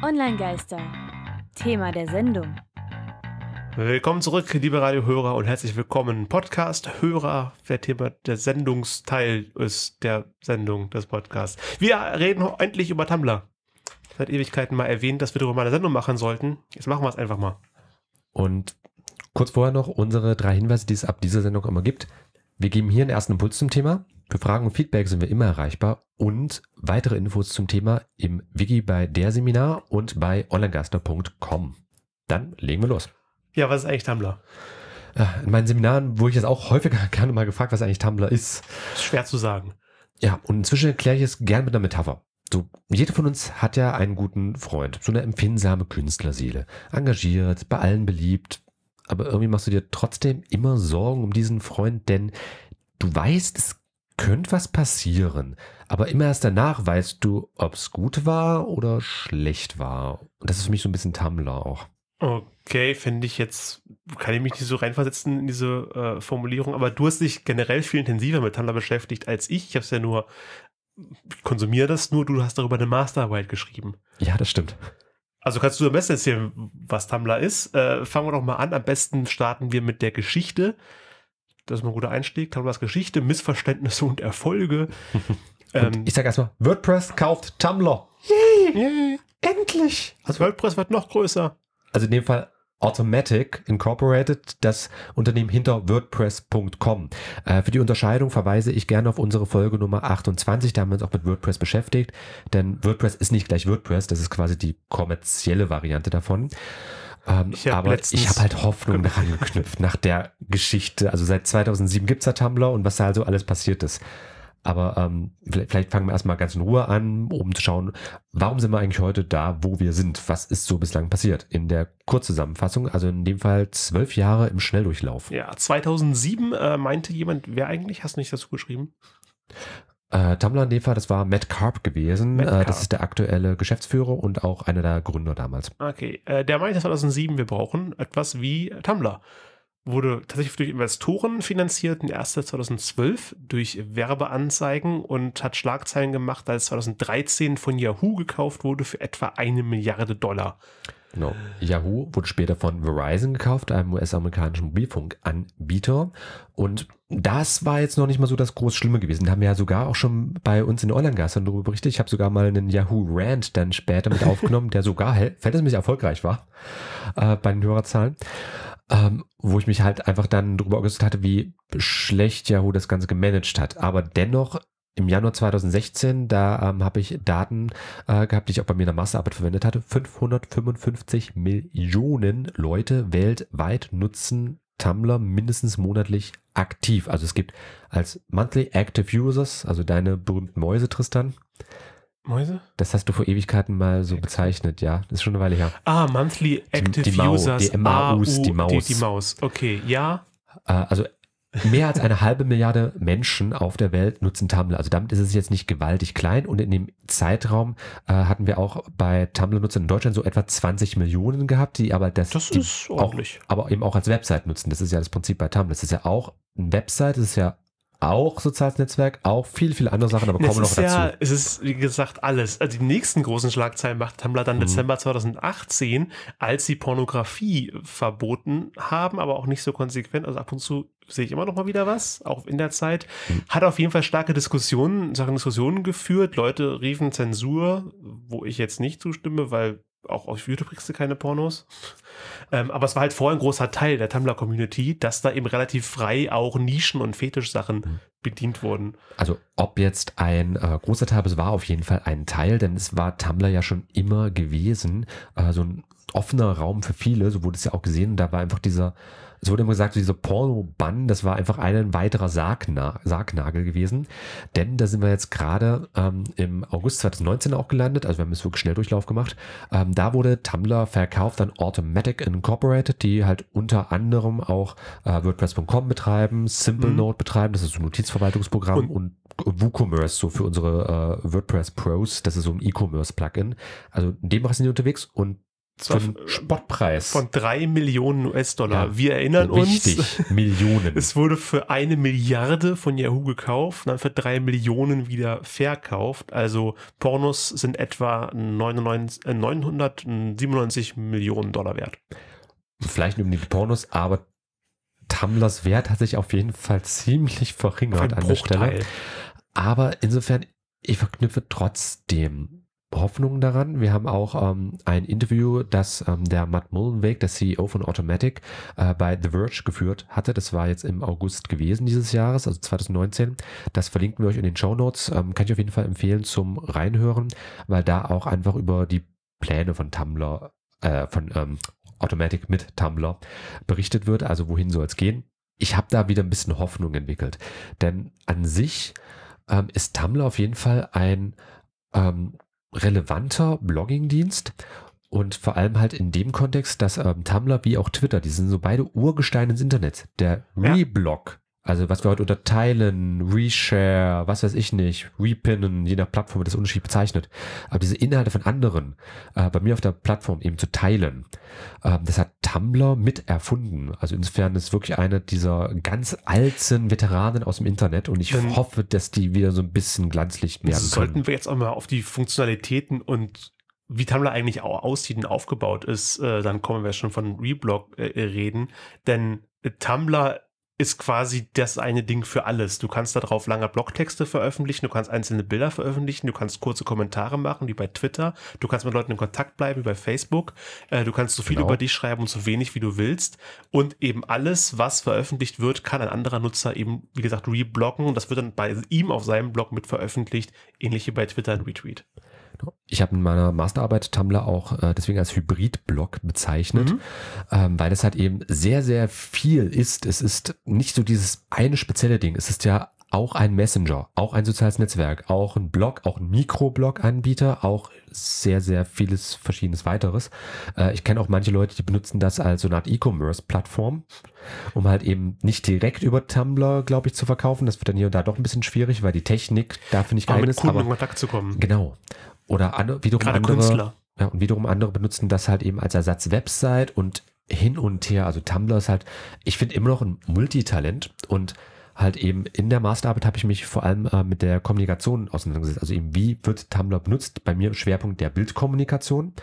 Online-Geister. Thema der Sendung. Willkommen zurück, liebe Radiohörer und herzlich willkommen. Podcast-Hörer, der Thema der Sendungsteil ist der Sendung des Podcasts. Wir reden endlich über Tumblr. Seit Ewigkeiten mal erwähnt, dass wir darüber mal eine Sendung machen sollten. Jetzt machen wir es einfach mal. Und kurz vorher noch unsere drei Hinweise, die es ab dieser Sendung immer gibt. Wir geben hier einen ersten Impuls zum Thema. Für Fragen und Feedback sind wir immer erreichbar und weitere Infos zum Thema im Wiki bei der Seminar und bei onlinegaster.com. Dann legen wir los. Ja, was ist eigentlich Tumblr? Äh, in meinen Seminaren wurde ich jetzt auch häufiger gerne mal gefragt, was eigentlich Tumblr ist. ist schwer zu sagen. Ja, und inzwischen erkläre ich es gerne mit einer Metapher. So, jeder von uns hat ja einen guten Freund, so eine empfindsame Künstlerseele. Engagiert, bei allen beliebt. Aber irgendwie machst du dir trotzdem immer Sorgen um diesen Freund, denn du weißt, es könnte was passieren. Aber immer erst danach weißt du, ob es gut war oder schlecht war. Und das ist für mich so ein bisschen Tumblr auch. Okay, finde ich jetzt, kann ich mich nicht so reinversetzen in diese äh, Formulierung, aber du hast dich generell viel intensiver mit Tumblr beschäftigt als ich. Ich habe es ja nur, ich konsumiere das nur, du hast darüber eine Masterarbeit geschrieben. Ja, das stimmt. Also kannst du am besten erzählen, was Tumblr ist. Äh, fangen wir doch mal an. Am besten starten wir mit der Geschichte das ist ein guter Einstieg. Tumblrs Geschichte, Missverständnisse und Erfolge. und ähm, ich sage erstmal, WordPress kauft Tumblr. Yay! Yay. Endlich! Also WordPress wird noch größer. Also in dem Fall Automatic Incorporated, das Unternehmen hinter WordPress.com. Äh, für die Unterscheidung verweise ich gerne auf unsere Folge Nummer 28, da haben wir uns auch mit WordPress beschäftigt, denn WordPress ist nicht gleich WordPress, das ist quasi die kommerzielle Variante davon. Ähm, ich aber ich habe halt Hoffnung daran geknüpft nach der Geschichte. Also seit 2007 gibt es da Tumblr und was da also alles passiert ist. Aber ähm, vielleicht, vielleicht, fangen wir erstmal ganz in Ruhe an, um zu schauen, warum sind wir eigentlich heute da, wo wir sind? Was ist so bislang passiert? In der Kurzzusammenfassung, also in dem Fall zwölf Jahre im Schnelldurchlauf. Ja, 2007 äh, meinte jemand, wer eigentlich? Hast du nicht dazu geschrieben? Äh, Tumblr in dem Fall, das war Matt Carp gewesen. Matt Carp. Äh, das ist der aktuelle Geschäftsführer und auch einer der Gründer damals. Okay, äh, der meinte 2007, wir brauchen etwas wie Tumblr wurde tatsächlich durch Investoren finanziert, in erster 2012 durch Werbeanzeigen und hat Schlagzeilen gemacht, als 2013 von Yahoo gekauft wurde für etwa eine Milliarde Dollar. Genau. Yahoo wurde später von Verizon gekauft, einem US-amerikanischen Mobilfunkanbieter. Und das war jetzt noch nicht mal so das groß Schlimme gewesen. Da haben wir ja sogar auch schon bei uns in Online-Gastern darüber berichtet. Ich habe sogar mal einen Yahoo-Rant dann später mit aufgenommen, der sogar verhältnismäßig erfolgreich war äh, bei den Hörerzahlen. Ähm, wo ich mich halt einfach dann darüber geäußert hatte, wie schlecht Yahoo das Ganze gemanagt hat. Aber dennoch im Januar 2016, da ähm, habe ich Daten äh, gehabt, die ich auch bei mir in der Masterarbeit verwendet hatte. 555 Millionen Leute weltweit nutzen Tumblr mindestens monatlich aktiv. Also es gibt als Monthly Active Users, also deine berühmten Mäuse, Tristan, Mäuse? Das hast du vor Ewigkeiten mal so bezeichnet, ja. Das ist schon eine Weile her. Ah, Monthly Active die, die Users. Die MAUs, die Maus. Die, die Maus, okay, ja. Äh, also mehr als eine halbe Milliarde Menschen auf der Welt nutzen Tumblr. Also damit ist es jetzt nicht gewaltig klein. Und in dem Zeitraum äh, hatten wir auch bei Tumblr-Nutzern in Deutschland so etwa 20 Millionen gehabt, die aber das, das die auch, aber eben auch als Website nutzen. Das ist ja das Prinzip bei Tumblr. Das ist ja auch eine Website, das ist ja auch soziales Netzwerk, auch viel, viele andere Sachen, aber kommen wir noch dazu. Ja, es ist, wie gesagt, alles. Also die nächsten großen Schlagzeilen macht Tumblr dann mhm. Dezember 2018, als sie Pornografie verboten haben, aber auch nicht so konsequent. Also ab und zu sehe ich immer noch mal wieder was, auch in der Zeit. Mhm. Hat auf jeden Fall starke Diskussionen, Sachen Diskussionen geführt. Leute riefen Zensur, wo ich jetzt nicht zustimme, weil auch auf YouTube kriegst du keine Pornos. Ähm, aber es war halt vorher ein großer Teil der Tumblr-Community, dass da eben relativ frei auch Nischen und Fetischsachen hm. bedient wurden. Also ob jetzt ein äh, großer Teil, es war auf jeden Fall ein Teil, denn es war Tumblr ja schon immer gewesen, äh, so ein offener Raum für viele, so wurde es ja auch gesehen. Und da war einfach dieser es wurde immer gesagt, diese Porno-Bann, das war einfach ein weiterer Sargna Sargnagel gewesen. Denn da sind wir jetzt gerade ähm, im August 2019 auch gelandet, also wir haben jetzt wirklich Schnelldurchlauf gemacht. Ähm, da wurde Tumblr verkauft an Automatic Incorporated, die halt unter anderem auch äh, WordPress.com betreiben, SimpleNote mhm. betreiben, das ist so ein Notizverwaltungsprogramm und, und WooCommerce, so für unsere äh, WordPress Pros, das ist so ein E-Commerce-Plugin. Also in dem Bereich sind die unterwegs und zwar zum äh, Spottpreis. Von drei Millionen US-Dollar. Ja, Wir erinnern richtig, uns. Richtig, Millionen. Es wurde für eine Milliarde von Yahoo gekauft, dann für drei Millionen wieder verkauft. Also Pornos sind etwa 99, 997 äh, Millionen Dollar wert. Vielleicht nicht unbedingt Pornos, aber Tumblers Wert hat sich auf jeden Fall ziemlich verringert an der Stelle. Aber insofern, ich verknüpfe trotzdem Hoffnungen daran. Wir haben auch ähm, ein Interview, das ähm, der Matt Mullenweg, der CEO von Automatic, äh, bei The Verge geführt hatte. Das war jetzt im August gewesen dieses Jahres, also 2019. Das verlinken wir euch in den Show Notes. Ähm, kann ich auf jeden Fall empfehlen zum Reinhören, weil da auch einfach über die Pläne von Tumblr, äh, von ähm, Automatic mit Tumblr berichtet wird. Also wohin soll es gehen? Ich habe da wieder ein bisschen Hoffnung entwickelt, denn an sich ähm, ist Tumblr auf jeden Fall ein ähm, relevanter Blogging-Dienst. Und vor allem halt in dem Kontext, dass ähm, Tumblr wie auch Twitter, die sind so beide Urgesteine des Internets. Der Reblog also was wir heute unterteilen, Reshare, was weiß ich nicht, Repinnen, je nach Plattform wird das unterschiedlich bezeichnet. Aber diese Inhalte von anderen äh, bei mir auf der Plattform eben zu teilen, äh, das hat Tumblr mit erfunden. Also insofern ist wirklich einer dieser ganz alten Veteranen aus dem Internet und ich Dann hoffe, dass die wieder so ein bisschen Glanzlicht mehr können. Sollten wir jetzt auch mal auf die Funktionalitäten und wie Tumblr eigentlich aussieht und aufgebaut ist, äh, dann kommen wir schon von Reblog äh, reden. Denn äh, Tumblr ist quasi das eine Ding für alles. Du kannst darauf lange Blogtexte veröffentlichen, du kannst einzelne Bilder veröffentlichen, du kannst kurze Kommentare machen, wie bei Twitter, du kannst mit Leuten in Kontakt bleiben, wie bei Facebook, äh, du kannst so viel genau. über dich schreiben und so wenig, wie du willst. Und eben alles, was veröffentlicht wird, kann ein anderer Nutzer eben, wie gesagt, rebloggen und das wird dann bei ihm auf seinem Blog mit veröffentlicht, ähnlich wie bei Twitter ein Retweet. Ich habe in meiner Masterarbeit Tumblr auch äh, deswegen als Hybrid-Blog bezeichnet, mhm. ähm, weil das halt eben sehr, sehr viel ist. Es ist nicht so dieses eine spezielle Ding. Es ist ja auch ein Messenger, auch ein soziales Netzwerk, auch ein Blog, auch ein Mikroblog-Anbieter, auch sehr, sehr vieles verschiedenes weiteres. Äh, ich kenne auch manche Leute, die benutzen das als so eine Art E-Commerce-Plattform, um halt eben nicht direkt über Tumblr, glaube ich, zu verkaufen. Das wird dann hier und da doch ein bisschen schwierig, weil die Technik da finde ich geil ist. Mit aber, in Kontakt zu kommen. Genau. Oder an, wiederum Gerade andere, Künstler. Ja, und wiederum andere benutzen das halt eben als Ersatz-Website und hin und her. Also Tumblr ist halt, ich finde immer noch ein Multitalent und halt eben in der Masterarbeit habe ich mich vor allem äh, mit der Kommunikation auseinandergesetzt. Also eben, wie wird Tumblr benutzt? Bei mir Schwerpunkt der Bildkommunikation.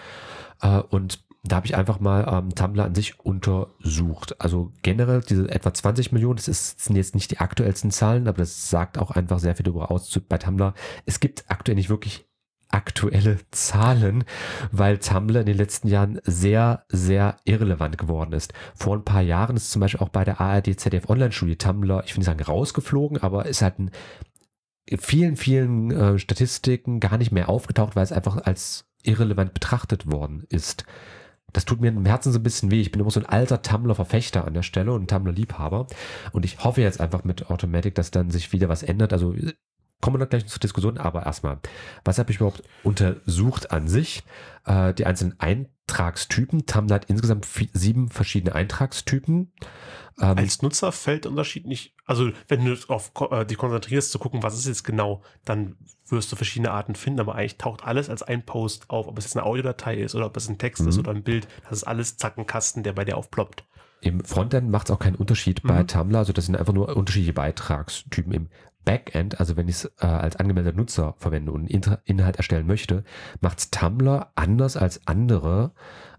Äh, und da habe ich einfach mal ähm, Tumblr an sich untersucht. Also generell diese etwa 20 Millionen, das, ist, sind jetzt nicht die aktuellsten Zahlen, aber das sagt auch einfach sehr viel darüber aus bei Tumblr. Es gibt aktuell nicht wirklich aktuelle Zahlen, weil Tumblr in den letzten Jahren sehr, sehr irrelevant geworden ist. Vor ein paar Jahren ist zum Beispiel auch bei der ARD ZDF Online-Studie Tumblr, ich will nicht sagen rausgeflogen, aber ist halt in vielen, vielen äh, Statistiken gar nicht mehr aufgetaucht, weil es einfach als irrelevant betrachtet worden ist. Das tut mir im Herzen so ein bisschen weh. Ich bin immer so ein alter Tumblr-Verfechter an der Stelle und Tumblr-Liebhaber. Und ich hoffe jetzt einfach mit Automatic, dass dann sich wieder was ändert. Also Kommen wir noch gleich zur Diskussion, aber erstmal, was habe ich überhaupt untersucht an sich? Äh, die einzelnen Eintragstypen. Tumblr hat insgesamt sieben verschiedene Eintragstypen. Ähm, Als Nutzer fällt Unterschied nicht. Also, wenn du auf äh, dich konzentrierst, zu gucken, was ist jetzt genau, dann wirst du verschiedene Arten finden, aber eigentlich taucht alles als ein Post auf, ob es jetzt eine Audiodatei ist oder ob es ein Text mhm. ist oder ein Bild, das ist alles Zackenkasten, der bei dir aufploppt. Im Frontend macht es auch keinen Unterschied mhm. bei Tumblr, also das sind einfach nur unterschiedliche Beitragstypen. Im Backend, also wenn ich es äh, als angemeldeter Nutzer verwende und Inter Inhalt erstellen möchte, macht Tumblr anders als andere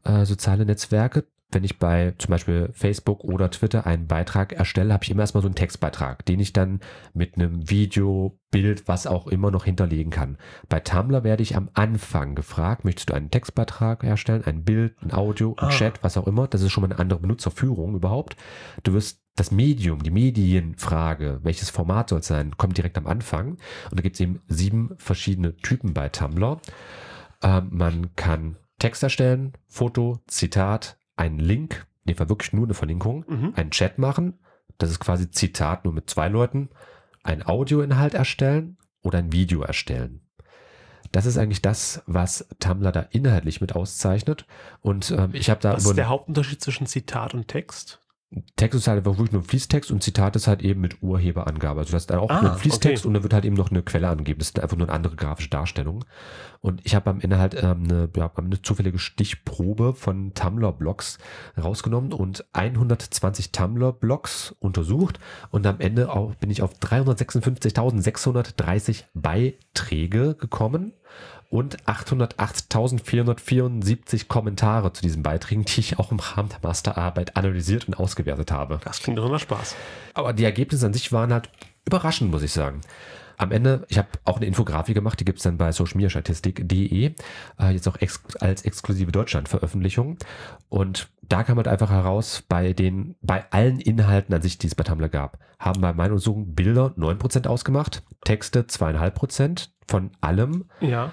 äh, soziale Netzwerke. Wenn ich bei zum Beispiel Facebook oder Twitter einen Beitrag erstelle, habe ich immer erstmal so einen Textbeitrag, den ich dann mit einem Video, Bild, was auch immer noch hinterlegen kann. Bei Tumblr werde ich am Anfang gefragt, möchtest du einen Textbeitrag erstellen, ein Bild, ein Audio, ein ah. Chat, was auch immer. Das ist schon mal eine andere Benutzerführung überhaupt. Du wirst das Medium, die Medienfrage, welches Format soll es sein, kommt direkt am Anfang. Und da gibt es eben sieben verschiedene Typen bei Tumblr. Ähm, man kann Text erstellen, Foto, Zitat, einen Link, in dem Fall wirklich nur eine Verlinkung, mhm. einen Chat machen, das ist quasi Zitat nur mit zwei Leuten, einen Audioinhalt erstellen oder ein Video erstellen. Das ist eigentlich das, was Tumblr da inhaltlich mit auszeichnet. Und ähm, ich habe da. Was ist der Hauptunterschied zwischen Zitat und Text? Text ist halt einfach wirklich nur ein Fließtext und Zitat ist halt eben mit Urheberangabe. Also du hast dann auch ah, nur ein Fließtext okay. und dann wird halt eben noch eine Quelle angegeben. Das ist einfach nur eine andere grafische Darstellung. Und ich habe am Ende halt ähm, eine, ja, eine zufällige Stichprobe von Tumblr-Blogs rausgenommen und 120 Tumblr-Blogs untersucht und am Ende auch, bin ich auf 356.630 Beiträge gekommen und 808.474 Kommentare zu diesen Beiträgen, die ich auch im Rahmen der Masterarbeit analysiert und ausgewertet habe. Das klingt doch immer Spaß. Aber die Ergebnisse an sich waren halt überraschend, muss ich sagen. Am Ende, ich habe auch eine Infografik gemacht, die gibt es dann bei socialmediastatistik.de, äh, jetzt auch ex als exklusive Deutschland-Veröffentlichung. Und da kam halt einfach heraus, bei den, bei allen Inhalten an sich, die es bei Tumblr gab, haben bei meinen Untersuchungen Bilder 9% ausgemacht, Texte 2,5%, von allem. Ja.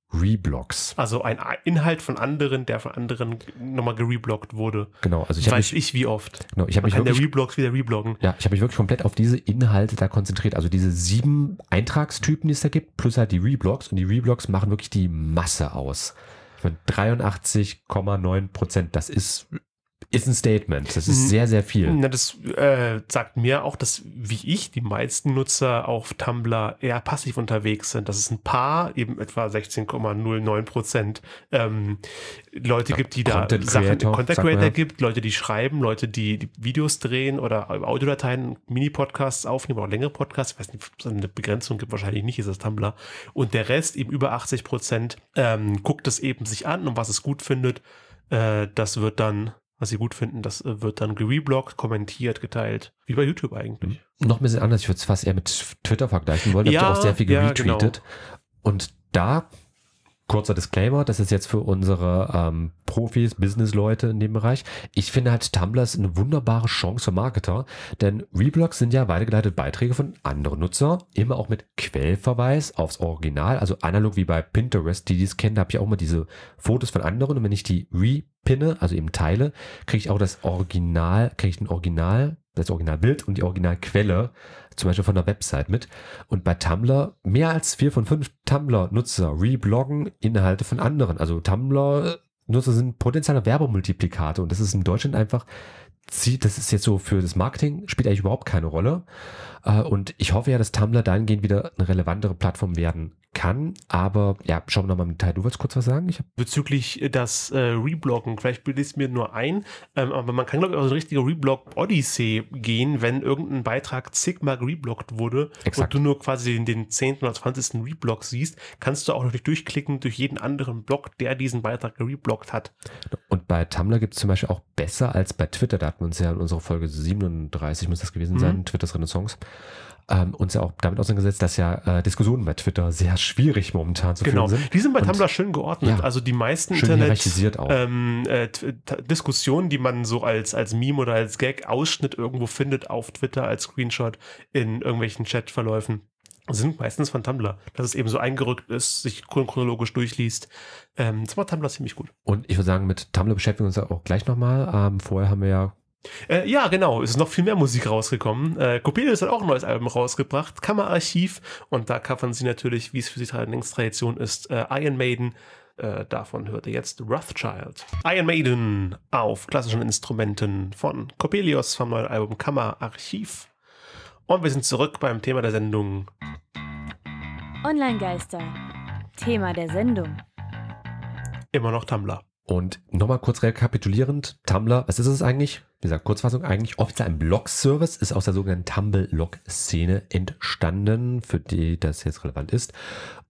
Reblogs. Also ein Inhalt von anderen, der von anderen nochmal gerebloggt wurde. Genau, also ich weiß mich, ich wie oft. Genau, ich habe mich wirklich, der Reblogs wieder rebloggen. Ja, ich habe mich wirklich komplett auf diese Inhalte da konzentriert. Also diese sieben Eintragstypen, die es da gibt, plus halt die Reblogs und die Reblogs machen wirklich die Masse aus. 83,9 Prozent, das ist ist ein Statement. Das ist mhm. sehr, sehr viel. Na, das äh, sagt mir auch, dass, wie ich, die meisten Nutzer auf Tumblr eher passiv unterwegs sind. Dass es ein paar, eben etwa 16,09 Prozent ähm, Leute ja, gibt, die da Content Sachen, Creator, Content Creator gibt, Leute, die schreiben, Leute, die, die Videos drehen oder Audiodateien, Mini-Podcasts aufnehmen oder längere Podcasts. Ich weiß nicht, ob es eine Begrenzung gibt, wahrscheinlich nicht, ist das Tumblr. Und der Rest, eben über 80 Prozent, ähm, guckt es eben sich an und was es gut findet. Äh, das wird dann was sie gut finden, das äh, wird dann gerebloggt, kommentiert, geteilt. Wie bei YouTube eigentlich. Mhm. Noch ein bisschen anders, ich würde es fast eher mit Twitter vergleichen wollen. Da ja, ihr auch sehr viel geretweetet. Ja, genau. Und da kurzer Disclaimer, das ist jetzt für unsere ähm, Profis, Business-Leute in dem Bereich. Ich finde halt Tumblr ist eine wunderbare Chance für Marketer, denn Reblogs sind ja weitergeleitete Beiträge von anderen Nutzer, immer auch mit Quellverweis aufs Original, also analog wie bei Pinterest, die dies kennen, da habe ich auch immer diese Fotos von anderen und wenn ich die repinne, also eben teile, kriege ich auch das Original, kriege ich den Original das Originalbild und die Originalquelle, zum Beispiel von der Website mit. Und bei Tumblr, mehr als vier von fünf Tumblr-Nutzer rebloggen Inhalte von anderen. Also Tumblr-Nutzer sind potenzielle Werbemultiplikate und das ist in Deutschland einfach zieht, das ist jetzt so für das Marketing, spielt eigentlich überhaupt keine Rolle. Äh, und ich hoffe ja, dass Tumblr dahingehend wieder eine relevantere Plattform werden kann. Aber ja, schauen wir nochmal im Detail. Du wolltest kurz was sagen? Ich Bezüglich äh, das äh, Rebloggen, vielleicht bildet es mir nur ein, ähm, aber man kann, glaube ich, auch so ein richtiger Reblog-Odyssey gehen, wenn irgendein Beitrag zigmal rebloggt wurde Exakt. und du nur quasi den, den 10. oder 20. Reblog siehst, kannst du auch natürlich durchklicken durch jeden anderen Blog, der diesen Beitrag gerebloggt hat. Und bei Tumblr gibt es zum Beispiel auch besser als bei Twitter. Da hatten uns ja in unserer Folge 37 muss das gewesen sein, mhm. Twitters Renaissance, ähm, uns ja auch damit auseinandergesetzt, dass ja äh, Diskussionen bei Twitter sehr schwierig momentan zu genau. sind. Genau, die sind bei und Tumblr schön geordnet. Ja, also die meisten Internet-Diskussionen, ähm, äh, die man so als, als Meme oder als Gag-Ausschnitt irgendwo findet auf Twitter als Screenshot in irgendwelchen Chatverläufen, sind meistens von Tumblr, dass es eben so eingerückt ist, sich chronologisch durchliest. Ähm, das war Tumblr ziemlich gut. Und ich würde sagen, mit Tumblr beschäftigen wir uns auch gleich nochmal. Ähm, vorher haben wir ja äh, ja, genau. Es ist noch viel mehr Musik rausgekommen. Äh, Coppelius hat auch ein neues Album rausgebracht, Kammerarchiv. Und da covern sie natürlich, wie es für sie allerdings Tradition ist, äh, Iron Maiden. Äh, davon hört ihr jetzt Rothschild. Iron Maiden auf klassischen Instrumenten von Coppelius vom neuen Album Kammerarchiv. Und wir sind zurück beim Thema der Sendung. Online-Geister. Thema der Sendung. Immer noch Tumblr. Und nochmal kurz rekapitulierend, Tumblr, was ist es eigentlich? Wie gesagt, Kurzfassung eigentlich offiziell ein Blog-Service, ist aus der sogenannten Tumble-Log-Szene entstanden, für die das jetzt relevant ist.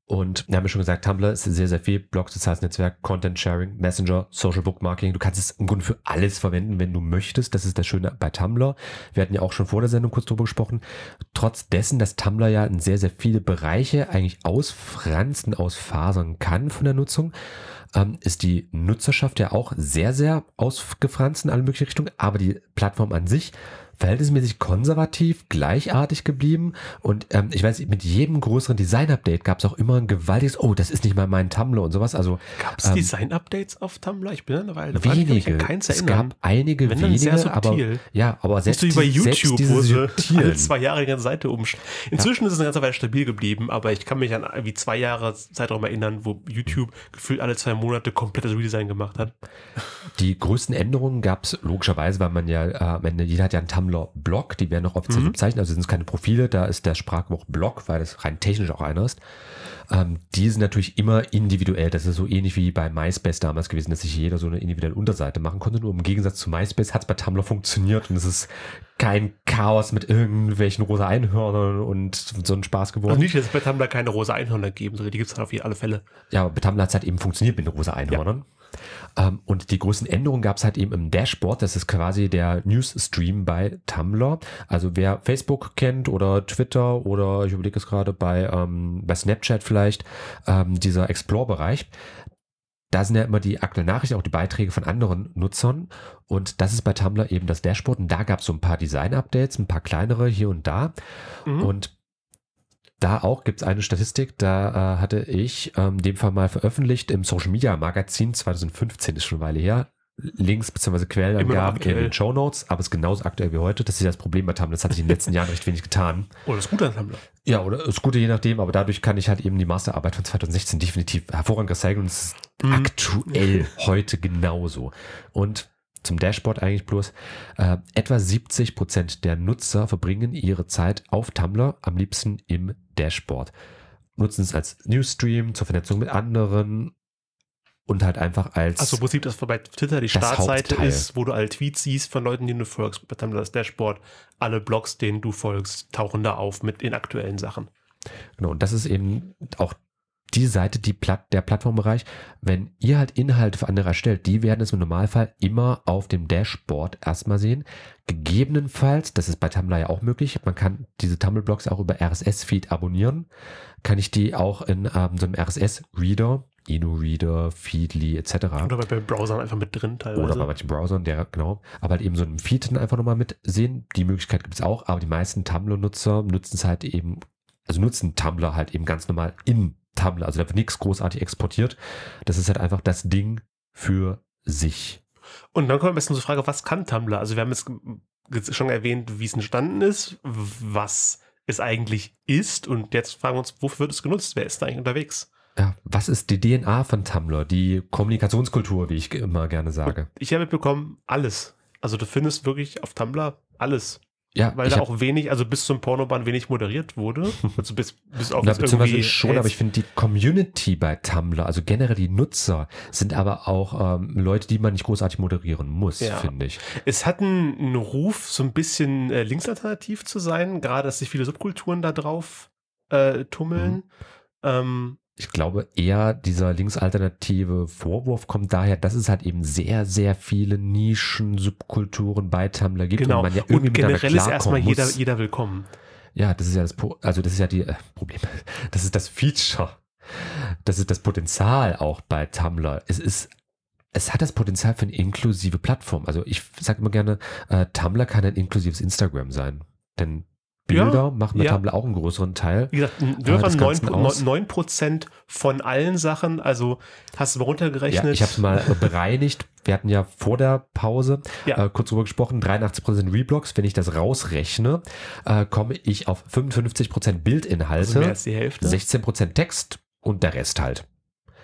Und wir haben ja schon gesagt, Tumblr ist sehr, sehr viel. Blogs, soziales Netzwerk, Content Sharing, Messenger, Social Bookmarking. Du kannst es im Grunde für alles verwenden, wenn du möchtest. Das ist das Schöne bei Tumblr. Wir hatten ja auch schon vor der Sendung kurz drüber gesprochen. Trotz dessen, dass Tumblr ja in sehr, sehr viele Bereiche eigentlich ausfransten, ausfasern kann von der Nutzung, ähm, ist die Nutzerschaft ja auch sehr, sehr ausgefranst in alle möglichen Richtungen, aber die Plattform an sich verhältnismäßig konservativ, gleichartig geblieben. Und ähm, ich weiß, mit jedem größeren Design-Update gab es auch immer ein gewaltiges, oh, das ist nicht mal mein Tumblr und sowas. Also, gab es ähm, Design-Updates auf Tumblr? Ich bin eine Weile wenige. War, ich es gab einige Wenn wenige, sehr subtil. aber ja, aber selbst Musst du über YouTube selbst alle zwei Jahre die ganze Seite umstellen. Inzwischen ja. ist es eine ganze Weile stabil geblieben, aber ich kann mich an wie zwei Jahre Zeitraum erinnern, wo YouTube gefühlt alle zwei Monate komplettes Redesign gemacht hat. Die größten Änderungen gab es logischerweise, weil man ja äh, am Ende jeder hat ja einen Tumblr Sprachgebrauchssammler Blog, die werden auch offiziell mhm. bezeichnet, also sind es keine Profile, da ist der Sprachbuch Blog, weil es rein technisch auch einer ist. Ähm, die sind natürlich immer individuell, das ist so ähnlich wie bei MySpace damals gewesen, dass sich jeder so eine individuelle Unterseite machen konnte, nur im Gegensatz zu MySpace hat es bei Tumblr funktioniert und es ist kein Chaos mit irgendwelchen rosa Einhörnern und so ein Spaß geworden. Also nicht, dass es bei Tumblr keine rosa Einhörner geben, sondern die gibt es halt auf alle Fälle. Ja, aber bei Tumblr hat es halt eben funktioniert mit den rosa Einhörnern. Ja. Ähm, und die größten Änderungen gab es halt eben im Dashboard. Das ist quasi der Newsstream bei Tumblr. Also wer Facebook kennt oder Twitter oder ich überlege es gerade bei, ähm, bei Snapchat vielleicht, ähm, dieser Explore-Bereich. Da sind ja immer die aktuellen Nachrichten, auch die Beiträge von anderen Nutzern. Und das ist bei Tumblr eben das Dashboard. Und da gab es so ein paar Design-Updates, ein paar kleinere hier und da. Mhm. Und da auch gibt es eine Statistik, da äh, hatte ich ähm, dem Fall mal veröffentlicht im Social Media Magazin 2015, ist schon eine Weile her. Links bzw. Quellenangaben in den Show Notes, aber es ist genauso aktuell wie heute. Das ist das Problem bei Tumblr. Das hat sich in den letzten Jahren recht wenig getan. Oder das Gute an Tumblr. Ja, oder das Gute, je nachdem. Aber dadurch kann ich halt eben die Masterarbeit von 2016 definitiv hervorragend zeigen und es ist mhm. aktuell heute genauso. Und zum Dashboard eigentlich bloß, äh, etwa 70 Prozent der Nutzer verbringen ihre Zeit auf Tumblr, am liebsten im Dashboard. Nutzen es als Newsstream, zur Vernetzung mit anderen und halt einfach als. Also im Prinzip, dass bei Twitter die Startseite ist, wo du alle Tweets siehst von Leuten, denen du folgst. Bei Tumblr das Dashboard, alle Blogs, denen du folgst, tauchen da auf mit den aktuellen Sachen. Genau, und das ist eben auch die Seite, die Platt, der Plattformbereich, wenn ihr halt Inhalte für andere erstellt, die werden es im Normalfall immer auf dem Dashboard erstmal sehen. Gegebenenfalls, das ist bei Tumblr ja auch möglich, man kann diese Tumblr-Blogs auch über RSS-Feed abonnieren, kann ich die auch in ähm, so einem RSS-Reader, Inu-Reader, Feedly etc. Oder bei, Browsern einfach mit drin teilweise. Oder bei manchen Browsern, der, genau. Aber halt eben so einem Feed dann einfach nochmal mitsehen. Die Möglichkeit gibt es auch, aber die meisten Tumblr-Nutzer nutzen es halt eben also nutzen Tumblr halt eben ganz normal in Assembler. Also da wird nichts großartig exportiert. Das ist halt einfach das Ding für sich. Und dann kommt am besten zur Frage, was kann Tumblr? Also wir haben jetzt schon erwähnt, wie es entstanden ist, was es eigentlich ist und jetzt fragen wir uns, wofür wird es genutzt? Wer ist da eigentlich unterwegs? Ja, was ist die DNA von Tumblr? Die Kommunikationskultur, wie ich immer gerne sage. ich habe mitbekommen, alles. Also du findest wirklich auf Tumblr alles. Ja, weil da auch wenig, also bis zum Pornoban wenig moderiert wurde. Also bis, bis auf ja, beziehungsweise schon, aber ich finde die Community bei Tumblr, also generell die Nutzer, sind aber auch ähm, Leute, die man nicht großartig moderieren muss, ja. finde ich. Es hat einen, einen, Ruf, so ein bisschen äh, linksalternativ zu sein, gerade dass sich viele Subkulturen da drauf äh, tummeln. Mhm. Ähm, ich glaube eher dieser linksalternative Vorwurf kommt daher, dass es halt eben sehr, sehr viele Nischen, Subkulturen bei Tumblr gibt. Genau. Und, man ja irgendwie und generell ist erstmal jeder, jeder willkommen. Ja, das ist ja das, also das ist ja die äh, Problem. Das ist das Feature. Das ist das Potenzial auch bei Tumblr. Es ist es hat das Potenzial für eine inklusive Plattform. Also ich sage immer gerne, äh, Tumblr kann ein inklusives Instagram sein. Denn Bilder ja, machen mit ja. Tumblr auch einen größeren Teil. Wie gesagt, Dörfern 9%, 9 von allen Sachen, also hast du mal runtergerechnet. Ja, ich habe es mal äh, bereinigt. Wir hatten ja vor der Pause ja. äh, kurz drüber gesprochen, 83% Reblogs. Wenn ich das rausrechne, äh, komme ich auf 55% also Bildinhalte, also mehr als die Hälfte. 16% Text und der Rest halt.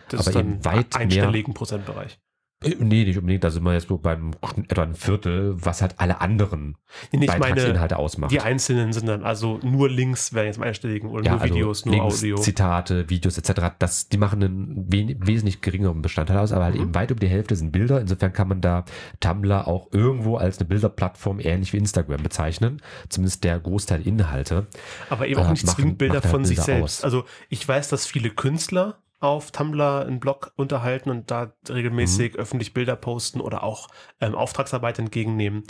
Das Aber ist dann im weit einstelligen mehr, Prozentbereich. Äh, nee, nicht unbedingt. Da sind wir jetzt nur beim etwa ein Viertel, was halt alle anderen nee, Beitragsinhalte ausmacht. Die einzelnen sind dann also nur Links, werden jetzt mal einstelligen oder ja, nur also Videos, nur Links, Audio. Zitate, Videos etc. Das, die machen einen wesentlich geringeren Bestandteil aus, aber halt mhm. eben weit um die Hälfte sind Bilder. Insofern kann man da Tumblr auch irgendwo als eine Bilderplattform ähnlich wie Instagram bezeichnen. Zumindest der Großteil Inhalte. Aber eben auch äh, nicht äh, machen, zwingend Bilder halt von Bilder sich selbst. Aus. Also ich weiß, dass viele Künstler auf Tumblr einen Blog unterhalten und da regelmäßig mhm. öffentlich Bilder posten oder auch ähm, Auftragsarbeit entgegennehmen.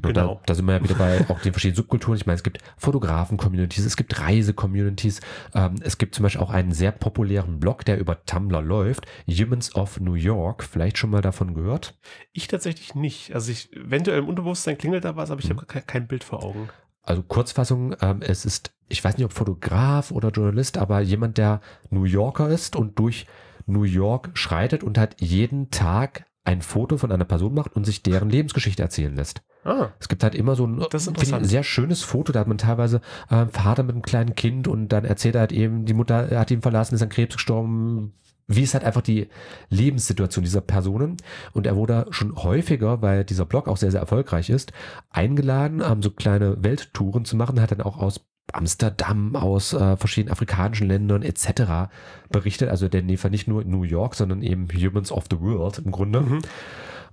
Genau. Da, da, sind wir ja wieder bei auch den verschiedenen Subkulturen. Ich meine, es gibt Fotografen-Communities, es gibt Reise-Communities, ähm, es gibt zum Beispiel auch einen sehr populären Blog, der über Tumblr läuft, Humans of New York. Vielleicht schon mal davon gehört? Ich tatsächlich nicht. Also ich, eventuell im Unterbewusstsein klingelt da was, aber ich hm. habe kein Bild vor Augen also Kurzfassung, ähm, es ist, ich weiß nicht, ob Fotograf oder Journalist, aber jemand, der New Yorker ist und durch New York schreitet und hat jeden Tag ein Foto von einer Person macht und sich deren Lebensgeschichte erzählen lässt. Ah, es gibt halt immer so ein, das ich, ein, sehr schönes Foto, da hat man teilweise äh, Vater mit einem kleinen Kind und dann erzählt er halt eben, die Mutter hat ihn verlassen, ist an Krebs gestorben, wie ist halt einfach die Lebenssituation dieser Personen. Und er wurde schon häufiger, weil dieser Blog auch sehr, sehr erfolgreich ist, eingeladen, ähm, so kleine Welttouren zu machen, hat dann auch aus Amsterdam, aus äh, verschiedenen afrikanischen Ländern etc. berichtet. Also der Nefer nicht nur New York, sondern eben Humans of the World im Grunde. Mhm.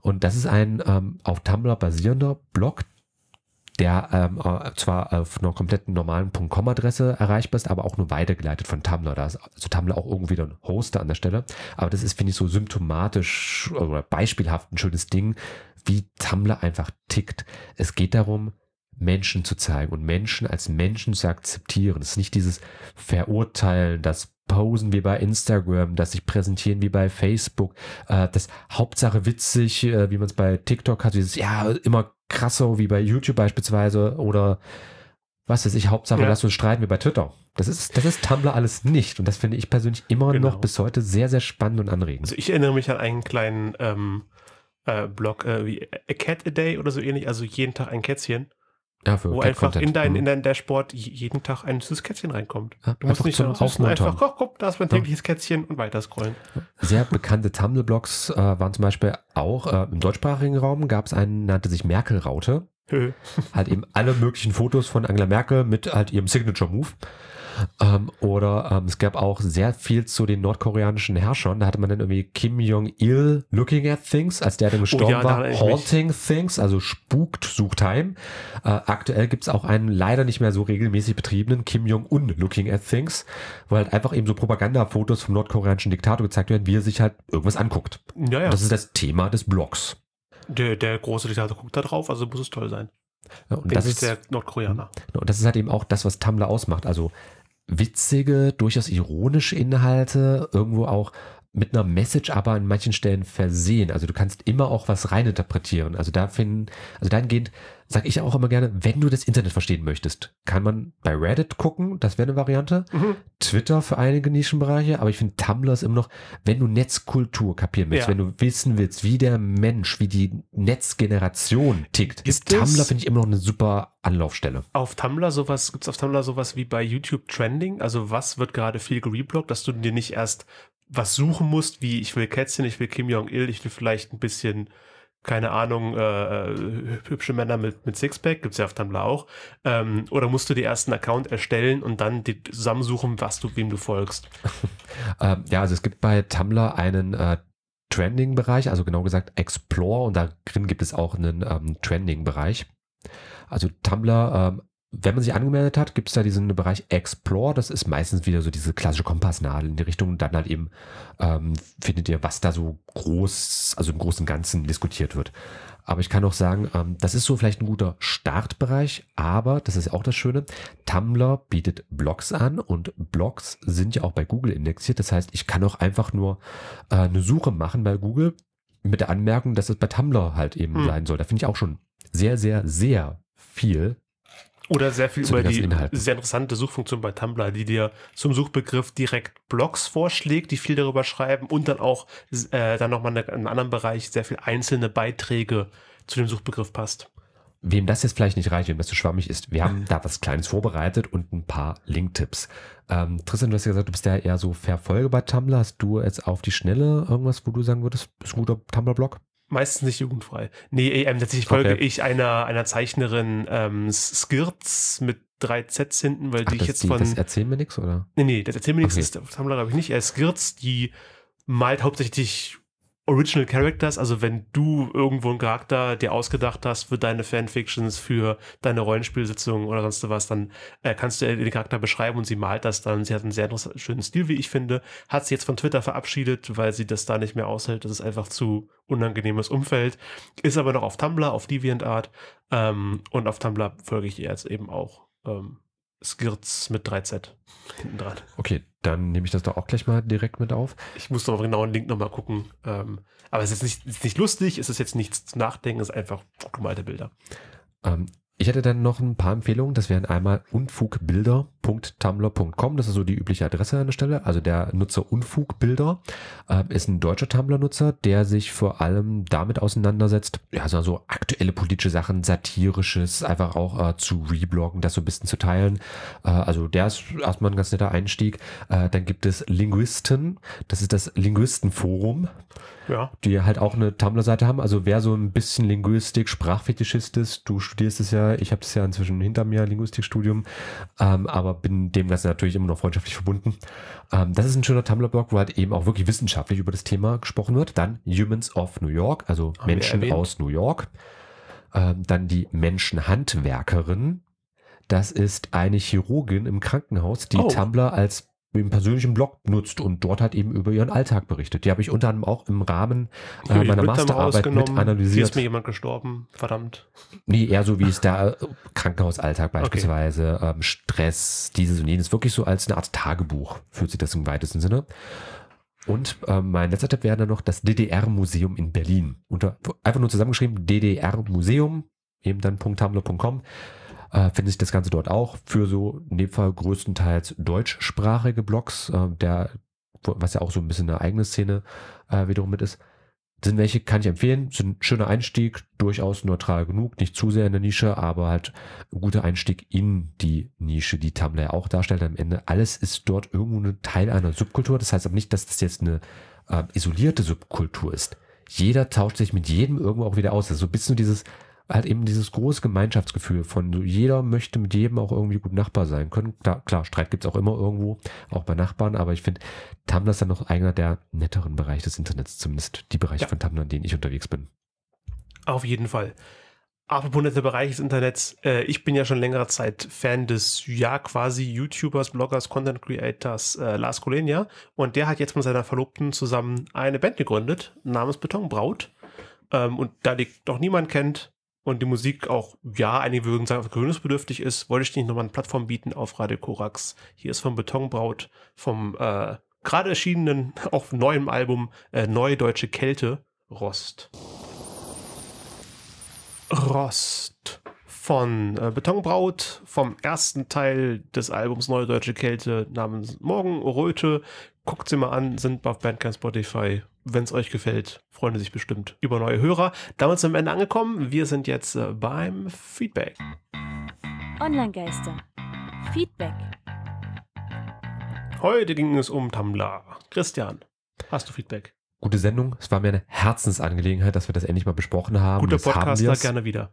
Und das ist ein ähm, auf Tumblr basierender Blog, der ähm, äh, zwar auf einer kompletten normalen .com-Adresse erreichbar ist, aber auch nur weitergeleitet von Tumblr. Da ist also Tumblr auch irgendwie dann Hoster an der Stelle. Aber das ist, finde ich, so symptomatisch oder beispielhaft ein schönes Ding, wie Tumblr einfach tickt. Es geht darum, Menschen zu zeigen und Menschen als Menschen zu akzeptieren. Es ist nicht dieses Verurteilen, das Posen wie bei Instagram, das sich präsentieren wie bei Facebook, äh, das Hauptsache witzig, äh, wie man es bei TikTok hat, dieses ja immer krasser wie bei YouTube beispielsweise oder was weiß ich, Hauptsache, ja. lass uns streiten wie bei Twitter. Das ist, das ist Tumblr alles nicht. Und das finde ich persönlich immer genau. noch bis heute sehr, sehr spannend und anregend. Also ich erinnere mich an einen kleinen ähm, äh, Blog äh, wie A Cat a Day oder so ähnlich, also jeden Tag ein Kätzchen. Dafür, wo einfach in dein, mhm. in dein Dashboard jeden Tag ein süßes Kätzchen reinkommt. Ja, du musst nicht so müssen einfach, guck, guck, da ist mein tägliches ja. Kätzchen und weiter scrollen. Sehr bekannte Tumblr-Blogs äh, waren zum Beispiel auch äh, im deutschsprachigen Raum gab es einen, nannte sich Merkel-Raute. halt eben alle möglichen Fotos von Angela Merkel mit halt ihrem Signature-Move. Ähm, oder ähm, es gab auch sehr viel zu den nordkoreanischen Herrschern. Da hatte man dann irgendwie Kim Jong-il Looking at Things, als der dann oh gestorben oh ja, war. Haunting mich. Things, also spukt, sucht heim. Äh, aktuell gibt es auch einen leider nicht mehr so regelmäßig betriebenen Kim Jong-un Looking at Things, wo halt einfach eben so Propagandafotos vom nordkoreanischen Diktator gezeigt werden, wie er sich halt irgendwas anguckt. Ja, ja. Das ist das Thema des Blogs. Der, der große Diktator guckt da drauf, also muss es toll sein. Ja, und Bin das ist der Nordkoreaner. Und das ist halt eben auch das, was Tumblr ausmacht. Also witzige, durchaus ironische Inhalte, irgendwo auch mit einer Message aber an manchen Stellen versehen. Also du kannst immer auch was reininterpretieren. Also da finden, also dahingehend sage ich auch immer gerne, wenn du das Internet verstehen möchtest, kann man bei Reddit gucken, das wäre eine Variante. Mhm. Twitter für einige Nischenbereiche, aber ich finde Tumblr ist immer noch, wenn du Netzkultur kapieren willst, ja. wenn du wissen willst, wie der Mensch, wie die Netzgeneration tickt, ist Tumblr, finde ich, immer noch eine super Anlaufstelle. Auf Tumblr sowas, gibt es auf Tumblr sowas wie bei YouTube Trending? Also was wird gerade viel gereblockt, dass du dir nicht erst was suchen musst, wie ich will Kätzchen, ich will Kim Jong-il, ich will vielleicht ein bisschen, keine Ahnung, äh, äh hübsche Männer mit, mit Sixpack, gibt es ja auf Tumblr auch, ähm, oder musst du dir erst einen Account erstellen und dann die zusammensuchen, was du, wem du folgst? ähm, ja, also es gibt bei Tumblr einen äh, Trending-Bereich, also genau gesagt Explore und darin gibt es auch einen ähm, Trending-Bereich. Also Tumblr ähm, wenn man sich angemeldet hat, gibt es da diesen Bereich Explore. Das ist meistens wieder so diese klassische Kompassnadel in die Richtung. Dann halt eben ähm, findet ihr, was da so groß, also im Großen und Ganzen diskutiert wird. Aber ich kann auch sagen, ähm, das ist so vielleicht ein guter Startbereich. Aber, das ist auch das Schöne, Tumblr bietet Blogs an und Blogs sind ja auch bei Google indexiert. Das heißt, ich kann auch einfach nur äh, eine Suche machen bei Google mit der Anmerkung, dass es bei Tumblr halt eben hm. sein soll. Da finde ich auch schon sehr, sehr, sehr viel oder sehr viel über die Inhalten. sehr interessante Suchfunktion bei Tumblr, die dir zum Suchbegriff direkt Blogs vorschlägt, die viel darüber schreiben und dann auch äh, dann nochmal in einem anderen Bereich sehr viel einzelne Beiträge zu dem Suchbegriff passt. Wem das jetzt vielleicht nicht reicht, wem das zu schwammig ist, wir haben da was Kleines vorbereitet und ein paar Linktipps. Ähm, Tristan, du hast ja gesagt, du bist ja eher so Verfolge bei Tumblr. Hast du jetzt auf die Schnelle irgendwas, wo du sagen würdest, ist ein guter Tumblr-Blog? meistens nicht jugendfrei. Nee, ähm, tatsächlich folge okay. ich einer, einer Zeichnerin ähm, Skirts mit drei Zs hinten, weil Ach, die ich jetzt die, von. Das erzählt mir nichts, oder? Nee, nee, das erzählt mir okay. nichts, das Tumblr glaube ich nicht. Er äh, ist Skirts, die malt hauptsächlich Original Characters, also wenn du irgendwo einen Charakter dir ausgedacht hast für deine Fanfictions, für deine Rollenspielsitzungen oder sonst was, dann äh, kannst du den Charakter beschreiben und sie malt das dann. Sie hat einen sehr schönen Stil, wie ich finde. Hat sie jetzt von Twitter verabschiedet, weil sie das da nicht mehr aushält. Das ist einfach zu unangenehmes Umfeld. Ist aber noch auf Tumblr, auf DeviantArt ähm, und auf Tumblr folge ich ihr jetzt eben auch. Ähm, Skirts mit 3Z hinten dran. Okay, dann nehme ich das doch auch gleich mal direkt mit auf. Ich muss noch genau einen Link nochmal gucken. Ähm, aber es ist nicht, ist nicht lustig, es ist jetzt nichts zu nachdenken, es ist einfach gemalte Bilder. Ähm, ich hätte dann noch ein paar Empfehlungen. Das wären einmal Unfugbilder tumblr.com, das ist so die übliche Adresse an der Stelle, also der Nutzer Unfugbilder, äh, ist ein deutscher Tumblr-Nutzer, der sich vor allem damit auseinandersetzt, ja, so also aktuelle politische Sachen, satirisches, einfach auch äh, zu rebloggen, das so ein bisschen zu teilen. Äh, also der ist erstmal ein ganz netter Einstieg. Äh, dann gibt es Linguisten, das ist das Linguistenforum, ja. die halt auch eine Tumblr-Seite haben. Also wer so ein bisschen Linguistik, Sprachfetischist ist, du studierst es ja, ich habe es ja inzwischen hinter mir, Linguistikstudium, ähm, aber aber bin dem Ganzen natürlich immer noch freundschaftlich verbunden. Ähm, das ist ein schöner Tumblr-Blog, wo halt eben auch wirklich wissenschaftlich über das Thema gesprochen wird. Dann Humans of New York, also Haben Menschen aus New York. Ähm, dann die Menschenhandwerkerin. Das ist eine Chirurgin im Krankenhaus, die oh. Tumblr als im persönlichen Blog nutzt hm. und dort halt eben über ihren Alltag berichtet. Die habe ich unter anderem auch im Rahmen äh, meiner Masterarbeit mit analysiert. Hier ist mir jemand gestorben, verdammt. Nee, eher so wie es da äh, Krankenhausalltag beispielsweise, okay. ähm, Stress, dieses und jenes, wirklich so als eine Art Tagebuch fühlt sich das im weitesten Sinne. Und äh, mein letzter Tipp wäre dann noch das DDR-Museum in Berlin. Unter, einfach nur zusammengeschrieben, DDR-Museum, eben dann .tumblr.com äh, findet sich das Ganze dort auch für so in dem Fall größtenteils deutschsprachige Blogs, äh, der, was ja auch so ein bisschen eine eigene Szene äh, wiederum mit ist. Das Sind welche, kann ich empfehlen. Sind schöner Einstieg, durchaus neutral genug, nicht zu sehr in der Nische, aber halt ein guter Einstieg in die Nische, die Tumblr auch darstellt am Ende. Alles ist dort irgendwo ein Teil einer Subkultur. Das heißt aber nicht, dass das jetzt eine äh, isolierte Subkultur ist. Jeder tauscht sich mit jedem irgendwo auch wieder aus. Also so ein bisschen dieses, halt eben dieses große Gemeinschaftsgefühl von jeder möchte mit jedem auch irgendwie gut Nachbar sein können. Klar, klar Streit es auch immer irgendwo, auch bei Nachbarn, aber ich finde, Tumblr ist dann noch einer der netteren Bereiche des Internets, zumindest die Bereiche ja. von Tumblr, in denen ich unterwegs bin. Auf jeden Fall. Apropos netter Bereich des Internets, äh, ich bin ja schon längere Zeit Fan des, ja, quasi YouTubers, Bloggers, Content Creators äh, Lars Kolenia und der hat jetzt mit seiner Verlobten zusammen eine Band gegründet namens Betonbraut. Ähm, und da die noch niemand kennt, und die Musik auch, ja, einige würden sagen, gewöhnungsbedürftig ist, wollte ich nicht nochmal eine Plattform bieten auf Radio Korax. Hier ist von Betonbraut, vom äh, gerade erschienenen, auch neuem Album äh, Neue Deutsche Kälte, Rost. Rost von äh, Betonbraut, vom ersten Teil des Albums Neue Deutsche Kälte namens Morgenröte. Guckt sie mal an, sind auf Bandcamp Spotify wenn es euch gefällt, freuen sich bestimmt über neue Hörer. Damit sind wir am Ende angekommen. Wir sind jetzt äh, beim Feedback. Online-Geister. Feedback. Heute ging es um Tumblr. Christian, hast du Feedback? Gute Sendung. Es war mir eine Herzensangelegenheit, dass wir das endlich mal besprochen haben. Guter Podcaster, gerne wieder.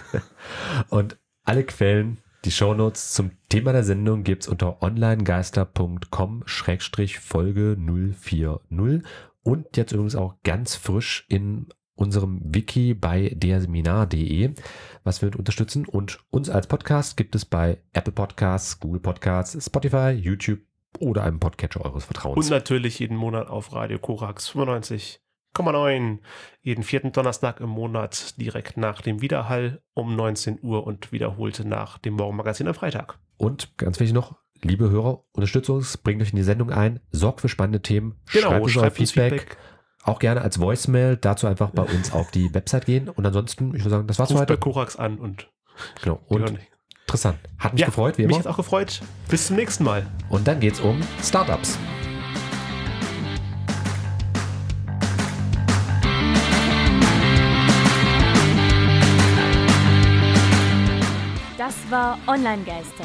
Und alle Quellen, die Shownotes zum Thema der Sendung gibt es unter onlinegeister.com-folge040 und jetzt übrigens auch ganz frisch in unserem Wiki bei derseminar.de, was wir mit unterstützen. Und uns als Podcast gibt es bei Apple Podcasts, Google Podcasts, Spotify, YouTube oder einem Podcatcher eures Vertrauens. Und natürlich jeden Monat auf Radio Korax 95,9. Jeden vierten Donnerstag im Monat direkt nach dem Wiederhall um 19 Uhr und wiederholte nach dem Morgenmagazin am Freitag. Und ganz wichtig noch, liebe Hörer, unterstützt uns, bringt euch in die Sendung ein, sorgt für spannende Themen, genau, schreibt, schreibt uns Feedback. Feedback. Auch gerne als Voicemail, dazu einfach bei uns auf die Website gehen. Und ansonsten, ich würde sagen, das war's Ruf heute. bei Korax an und. Genau. Und interessant. Hat mich ja, gefreut, wie immer. Mich hat auch gefreut. Bis zum nächsten Mal. Und dann geht's um Startups. Das war Online Geister